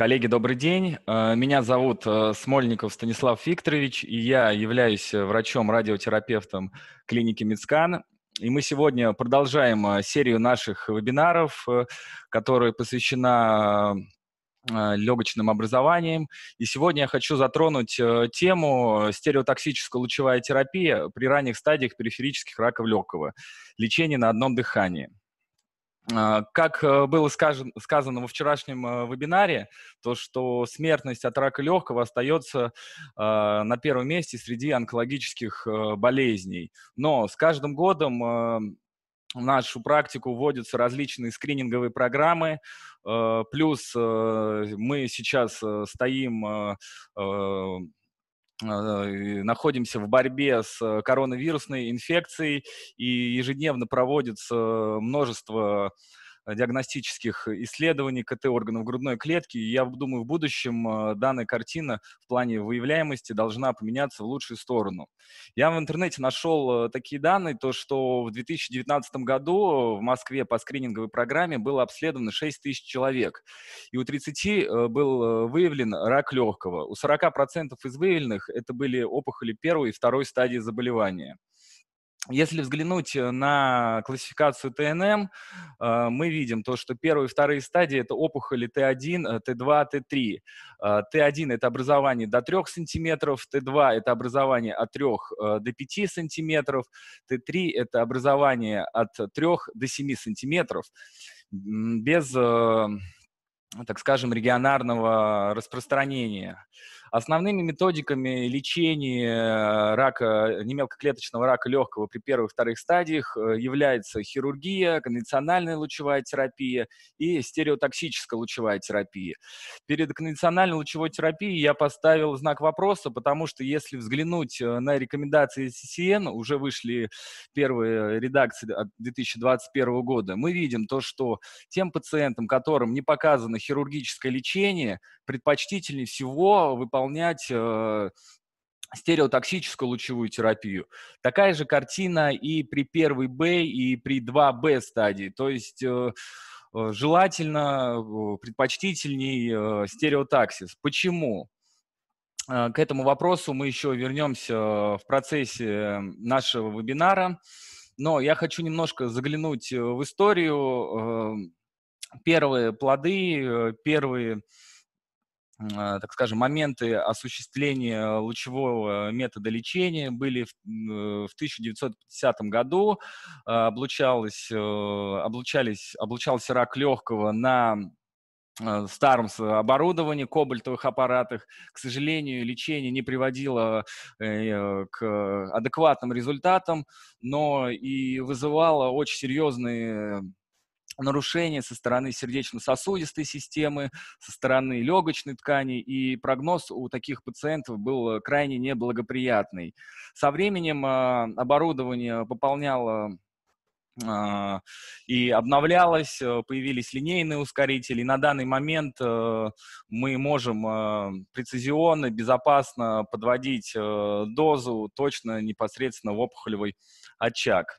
Коллеги, добрый день. Э, меня зовут э, Смольников Станислав Викторович, и я являюсь э, врачом-радиотерапевтом клиники МИЦКАН. И мы сегодня продолжаем серию наших вебинаров, которая посвящена легочным образованием. И сегодня я хочу затронуть тему стереотоксическая лучевая терапия при ранних стадиях периферических раков легкого, лечение на одном дыхании – а, как э, было сказано, во вчерашнем э, вебинаре, то что смертность от рака легкого остается а, на первом месте среди онкологических э, болезней. Но с каждым годом в нашу практику вводятся различные скрининговые программы, плюс мы сейчас стоим а, находимся в борьбе с э, коронавирусной инфекцией, и ежедневно проводится множество Э, диагностических исследований КТ-органов грудной клетки. И я думаю, в будущем э, данная картина в плане выявляемости должна поменяться в лучшую сторону. Я в интернете нашел э, такие данные, то что в 2019 году в Москве по скрининговой программе было обследовано 6 тысяч человек, и у 30 был выявлен рак легкого. У 40% из выявленных это были опухоли первой и второй стадии заболевания. Если взглянуть э, на классификацию ТНМ, э, мы видим то, что первые и вторые стадии – это опухоли Т1, Т2, Т3. Т1 – это образование до 3 см, Т2 – это образование от 3 э, до 5 см, Т3 – это образование от 3 до 7 см. Без, так скажем, регионарного распространения. Основными методиками лечения э, рака, э, немелкоклеточного рака легкого при первых и вторых стадиях э, является хирургия, конвенциональная лучевая терапия и стереотоксическая лучевая терапия. Перед конвенциональной лучевой терапией я поставил знак вопроса, потому что если взглянуть на рекомендации CCN, уже вышли первые редакции от 2021 года, мы видим то, что тем пациентам, которым не показано хирургическое лечение, предпочтительнее всего выполнять выполнять э, стереотоксическую лучевую терапию. Такая же картина и при первой Б, и при 2Б стадии. То есть э, э, желательно, предпочтительней стереотаксис. Почему? К этому вопросу мы еще вернемся в процессе нашего вебинара, но я хочу немножко заглянуть в историю. Первые плоды, первые а, так скажем, моменты осуществления лучевого э, метода лечения были в, э, в 1950 году. А, облучалось, э, облучались, облучался рак легкого на старом оборудовании, кобальтовых аппаратах. К сожалению, лечение не приводило к адекватным результатам, но и вызывало очень серьезные нарушения со стороны сердечно-сосудистой системы, со стороны легочной ткани, и прогноз у таких пациентов был э, крайне неблагоприятный. Со временем а, оборудование пополняло а, и обновлялось, э, появились линейные ускорители. на данный момент э, мы можем прецизионно, безопасно подводить дозу точно непосредственно в опухолевый очаг.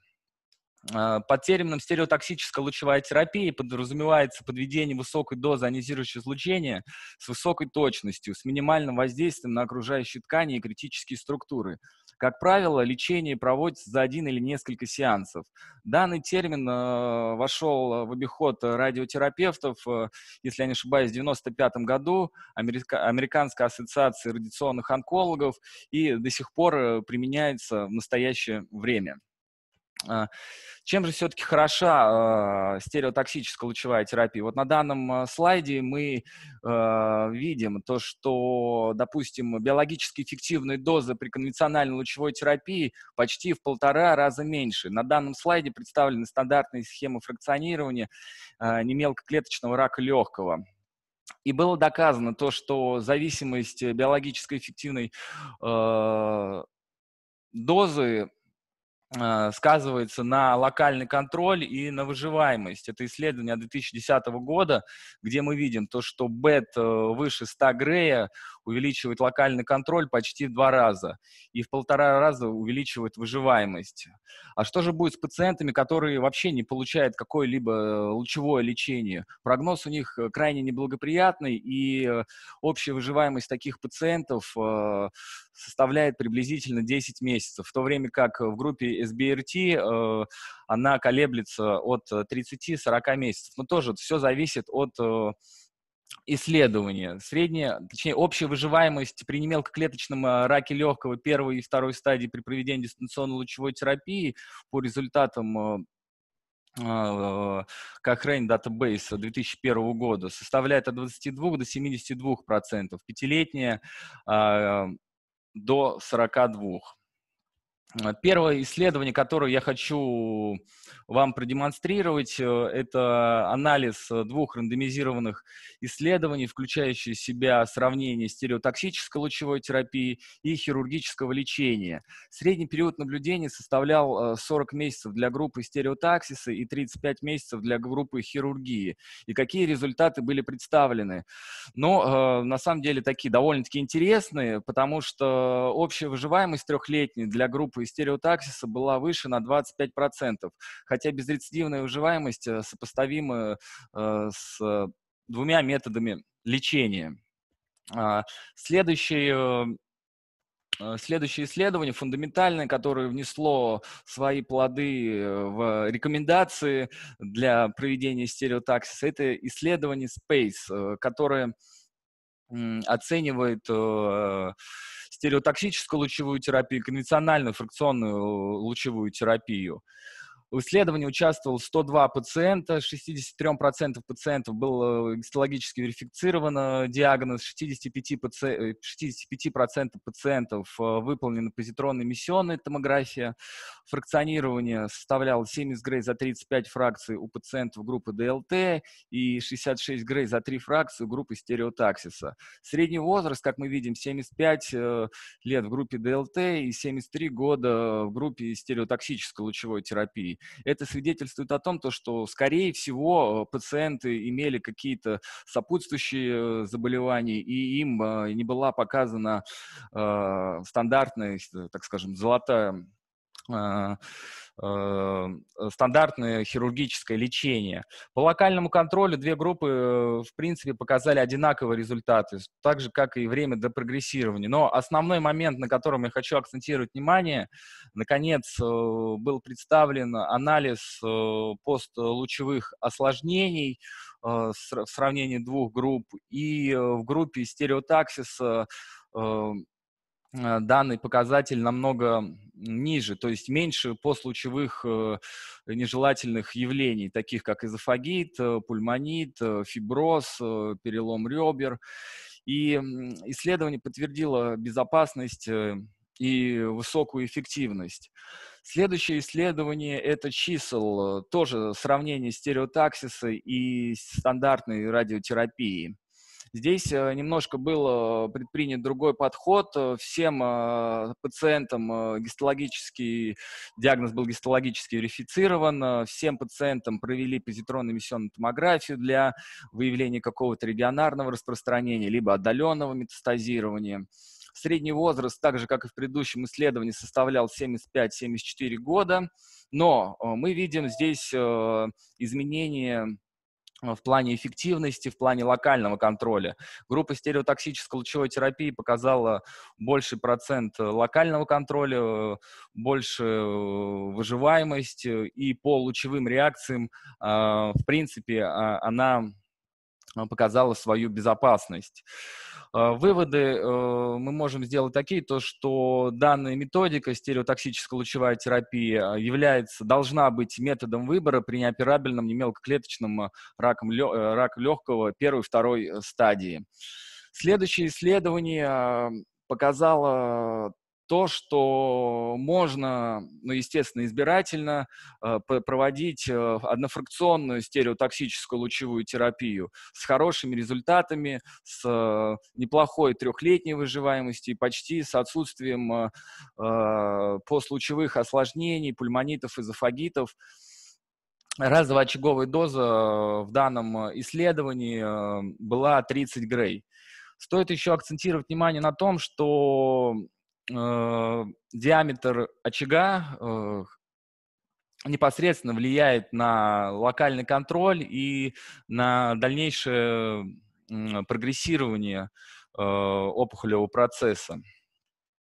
А, Под термином стереотоксическая лучевая терапия подразумевается подведение высокой дозы ионизирующего излучения с высокой точностью, с минимальным воздействием на окружающие ткани и критические структуры. Как правило, лечение проводится за один или несколько сеансов. Данный термин а, вошел в обиход радиотерапевтов, а, если я не ошибаюсь, в 1995 году Америка, Американской ассоциации радиационных онкологов и до сих пор применяется в настоящее время. А, чем же все-таки хороша э, стереотоксическая лучевая терапия? Вот на данном а, слайде мы э, видим то, что, допустим, биологически эффективные дозы при конвенциональной лучевой терапии почти в полтора раза меньше. На данном слайде представлены стандартные схемы фракционирования э, немелкоклеточного рака легкого. И было доказано то, что зависимость биологически эффективной э, дозы Э, сказывается на локальный контроль и на выживаемость. Это исследование 2010 года, где мы видим то, что бет э, выше 100 грея увеличивает локальный контроль почти в два раза и в полтора раза увеличивает выживаемость. А что же будет с пациентами, которые вообще не получают какое-либо э, лучевое лечение? Прогноз у них э, крайне неблагоприятный, и э, общая выживаемость таких пациентов составляет приблизительно 10 месяцев, в то время как в группе SBRT она колеблется от 30-40 месяцев. Но тоже все зависит от исследования. Средняя, точнее, общая выживаемость при немелкоклеточном а, раке легкого первой и второй стадии при проведении дистанционной лучевой терапии по результатам Cochrane а, а, Database 2001 года составляет от 22 до 72 процентов, пятилетняя до 42. Э, первое исследование, которое я хочу вам продемонстрировать, э, это анализ э, двух рандомизированных исследований, включающих в себя сравнение стереотоксической лучевой терапии и хирургического лечения. Средний период наблюдения составлял 40 месяцев для группы стереотаксиса и 35 месяцев для группы хирургии. И какие результаты были представлены? Но на самом деле такие довольно-таки интересные, потому что общая выживаемость трехлетней для группы и стереотаксиса была выше на 25%, хотя безрецидивная выживаемость э, сопоставима э, с двумя методами лечения. А, следующий э, Следующее исследование, фундаментальное, которое внесло свои плоды в рекомендации для проведения стереотаксиса, это исследование SPACE, которое оценивает стереотоксическую лучевую терапию, конвенциональную фракционную э, лучевую терапию. В исследовании участвовал 102 пациента, 63% пациентов было э, гистологически верифицировано, диагноз, 65%, 65% э, пациентов э, выполнены позитронная эмиссионная томография, фракционирование составляло 70 грей за 35 фракций у пациентов группы ДЛТ и 66 грей за 3 фракции у группы стереотаксиса. Средний возраст, как мы видим, 75 лет в группе ДЛТ и 73 года в группе стереотоксической лучевой терапии. Это свидетельствует о том, то, что, скорее всего, э, пациенты имели какие-то сопутствующие э, заболевания, и им а, не была показана э, стандартная, так скажем, золотая а, Э, стандартное хирургическое лечение. По локальному контролю две группы, э, в принципе, показали одинаковые результаты, так же, как и время до прогрессирования. Но основной момент, на котором я хочу акцентировать внимание, наконец, э, был представлен анализ постлучевых осложнений в сравнении двух групп. И в группе стереотаксиса Э, данный показатель намного ниже, то есть меньше послучевых э, нежелательных явлений, таких как эзофагит, э, пульмонит, фиброз, перелом ребер. И исследование подтвердило безопасность и высокую эффективность. Следующее исследование – это чисел, тоже сравнение стереотаксиса и стандартной радиотерапии. Здесь э, немножко был э, предпринят другой подход. Э, всем пациентам гистологический диагноз был гистологически верифицирован. Всем пациентам провели позитронно-эмиссионную томографию для выявления какого-то регионарного распространения, либо отдаленного метастазирования. Средний возраст, так же, как и в предыдущем исследовании, составлял 75-74 года. Но мы видим здесь изменения в плане эффективности, в плане локального контроля. Группа стереотоксической лучевой терапии показала больший процент э, локального контроля, больше э, выживаемость, э, и по лучевым реакциям, а, в принципе, а, она Э, показала свою безопасность. Э, выводы э, мы можем сделать такие, то что данная методика стереотоксическая лучевая терапия является, должна быть методом выбора при неоперабельном немелкоклеточном раком, рак легкого первой и второй стадии. Следующее исследование показало то, что можно, ну, естественно, избирательно э, проводить э, однофракционную стереотоксическую лучевую терапию с хорошими результатами, с э, неплохой трехлетней выживаемостью и почти с отсутствием э, послучевых осложнений, пульмонитов, эзофагитов. Разовая очаговая доза в данном исследовании э, была 30 грей. Стоит еще акцентировать внимание на том, что э, диаметр очага э, непосредственно влияет на локальный контроль и на дальнейшее э, прогрессирование э, опухолевого процесса.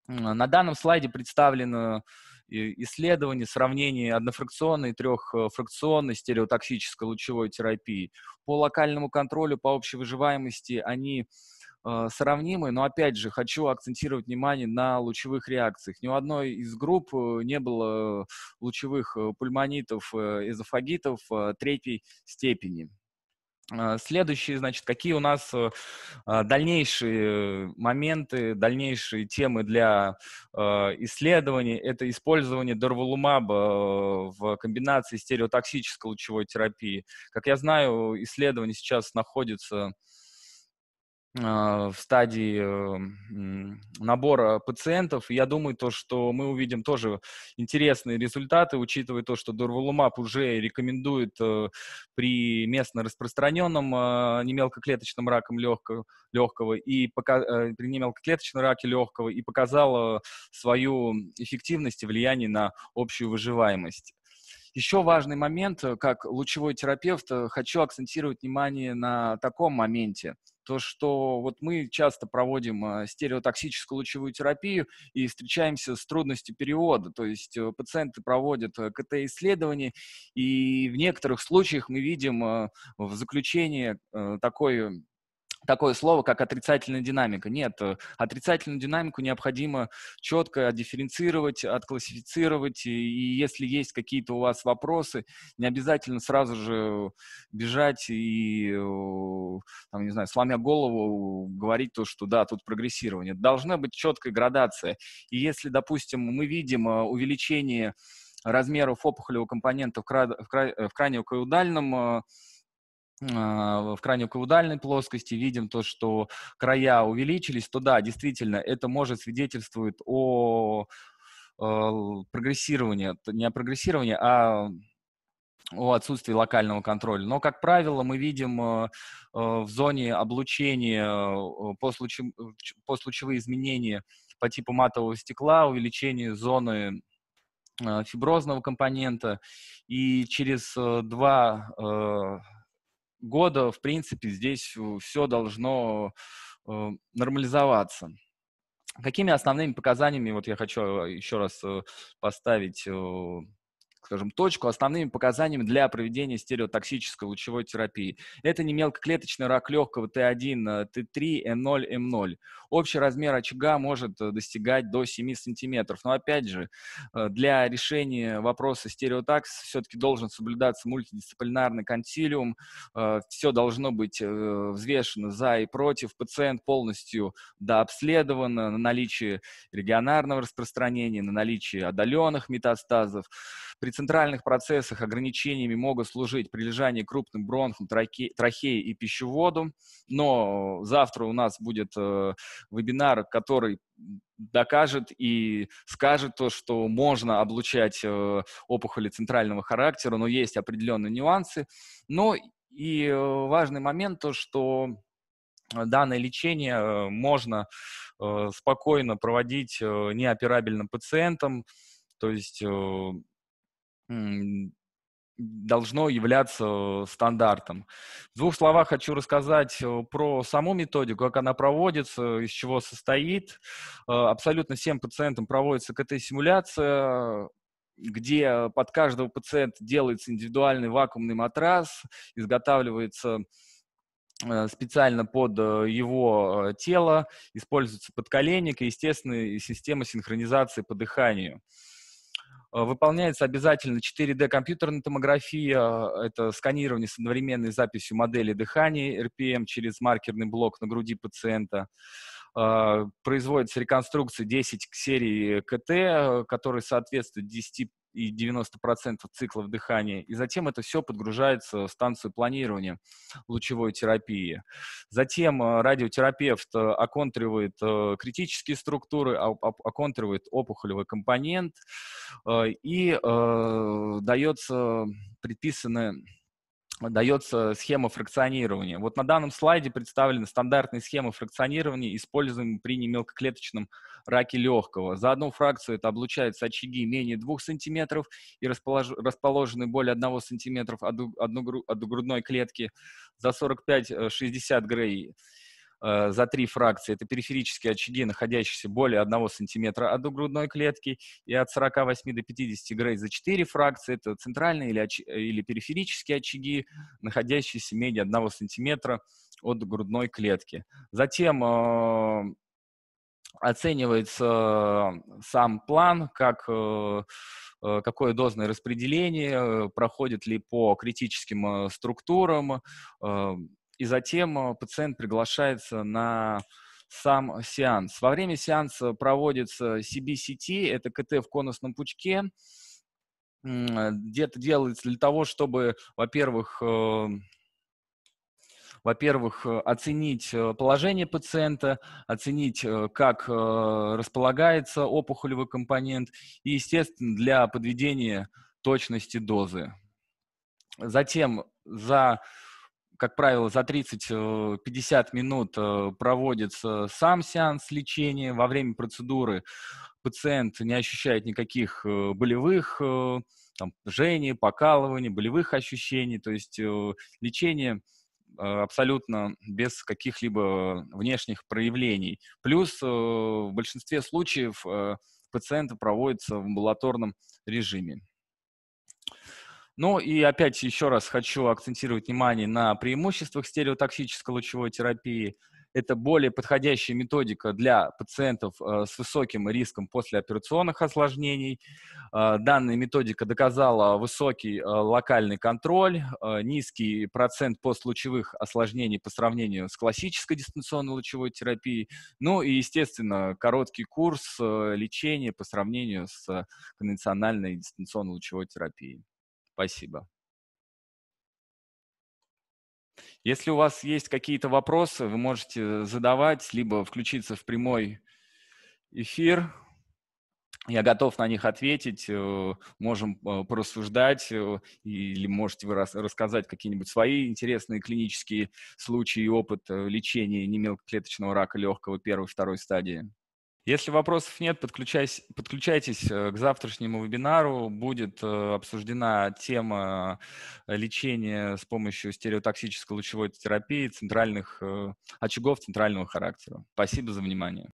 Э, на данном слайде представлено исследование, сравнение однофракционной и трехфракционной стереотоксической лучевой терапии. По локальному контролю, по общей выживаемости они Э, сравнимы, но опять же хочу акцентировать внимание на лучевых реакциях. Ни у одной из групп э, не было э, лучевых пульмонитов, эзофагитов третьей степени. Следующие, значит, какие у нас дальнейшие моменты, дальнейшие темы для исследований, это использование дарвалумаба в комбинации стереотоксической лучевой терапии. Как я знаю, исследование сейчас находится а, в стадии набора пациентов. я думаю, то, что мы увидим тоже интересные результаты, учитывая то, что Дурвалумаб уже рекомендует э, при местно распространенном а, немелкоклеточном раком легкого и пока, э, при немелкоклеточном раке легкого и показала свою эффективность и влияние на общую выживаемость. Еще важный момент, э, как лучевой терапевт, э, хочу акцентировать внимание на таком моменте то, что вот мы часто проводим э, стереотоксическую лучевую терапию и встречаемся с трудностью перевода, то есть пациенты проводят КТ-исследования, и в некоторых случаях мы видим в заключении такой такое слово, как отрицательная динамика. Нет, э, отрицательную динамику необходимо четко дифференцировать, отклассифицировать, и если есть какие-то у вас вопросы, не обязательно сразу же бежать и, э, там, не знаю, сломя голову, говорить то, что да, тут прогрессирование. Должна быть четкая градация. И если, допустим, мы видим э, увеличение размеров опухолевого компонента в, крайне в, кра... в краниокаудальном а, в крайне каудальной плоскости видим то, что края увеличились, то да, действительно, это может свидетельствует о э, прогрессировании, не о прогрессировании, а о отсутствии локального контроля. Но, как правило, мы видим э, э, в зоне облучения послучевые изменения по типу матового стекла, увеличение зоны фиброзного компонента, и через два года, в принципе, здесь э, все должно э, нормализоваться. Какими основными показаниями, вот я хочу э, еще раз поставить скажем, точку основными показаниями для проведения стереотоксической лучевой терапии. Это не мелкоклеточный рак легкого Т1, Т3, М0, М0. Общий размер очага может э, достигать до 7 сантиметров. Но опять же, э, для решения вопроса стереотакс все-таки должен соблюдаться мультидисциплинарный консилиум. Э, Все должно быть взвешено за и против. Пациент полностью дообследован на наличие регионарного распространения, на наличие отдаленных метастазов. При центральных процессах ограничениями могут служить прилежание крупным бронхам, трахе, трахеи и пищеводу, но завтра у нас будет э, вебинар, который докажет и скажет то, что можно облучать э, опухоли центрального характера, но есть определенные нюансы. Но ну и э, важный момент то, что данное лечение можно э, спокойно проводить э, неоперабельным пациентам, то есть должно являться стандартом. В двух словах хочу рассказать э, про саму методику, как она проводится, из чего состоит. Э, абсолютно всем пациентам проводится КТ-симуляция, где под каждого пациента делается индивидуальный вакуумный матрас, изготавливается э, специально под его тело, используется подколенник и, естественно, система синхронизации по дыханию. Э, выполняется обязательно 4D-компьютерная томография, это сканирование с одновременной записью модели дыхания РПМ через маркерный блок на груди пациента. Э, производится реконструкция 10 серий КТ, э, которые соответствуют 10 и 90% циклов дыхания. И затем это все подгружается в станцию планирования лучевой терапии. Затем э, радиотерапевт э, оконтривает э, критические структуры, а, оконтривает опухолевый компонент и дается предписанное дается схема фракционирования. Вот на данном слайде представлены стандартные схемы фракционирования, используемые при немелкоклеточном раке легкого. За одну фракцию это облучаются очаги менее 2 см и расположены более 1 см от грудной клетки за 45-60 э, грей Э, за три фракции. Это периферические очаги, находящиеся более 1 см от грудной клетки, и от 48 до 50 грей за четыре фракции. Это центральные или, оч... Э, или периферические очаги, находящиеся менее 1 см от грудной клетки. Затем э, оценивается сам план, как, э, какое дозное распределение, проходит ли по критическим структурам, и затем э, пациент приглашается на сам сеанс. Во время сеанса проводится CBCT, это КТ в конусном пучке, где-то делается для того, чтобы, во-первых, э, во-первых, э, оценить положение пациента, оценить, как располагается опухолевый компонент и, естественно, для подведения точности дозы. Затем за как правило, за 30-50 э, минут э, проводится сам сеанс лечения. Во время процедуры пациент не ощущает никаких э, болевых там, жжений, покалываний, болевых ощущений. То есть лечение абсолютно без каких-либо внешних проявлений. Плюс в большинстве случаев пациенты проводится в амбулаторном режиме. Ну и опять еще раз хочу акцентировать внимание на преимуществах стереотоксической лучевой терапии. Это более подходящая методика для пациентов э, с высоким риском послеоперационных осложнений. Э, данная методика доказала высокий э, локальный контроль, низкий процент постлучевых осложнений по сравнению с классической дистанционной лучевой терапией. Ну и, естественно, короткий курс лечения по сравнению с конвенциональной дистанционной лучевой терапией. Спасибо. Если у вас есть какие-то вопросы, вы можете задавать, либо включиться в прямой эфир. Я готов на них ответить, э, можем э, порассуждать, э, или можете вы рассказать какие-нибудь свои интересные клинические случаи и опыт лечения немелкоклеточного рака легкого первой-второй стадии. Если вопросов нет, подключайтесь, подключайтесь э, к завтрашнему вебинару. Будет э, обсуждена тема э, лечения с помощью стереотоксической лучевой терапии центральных очагов центрального характера. Спасибо за внимание.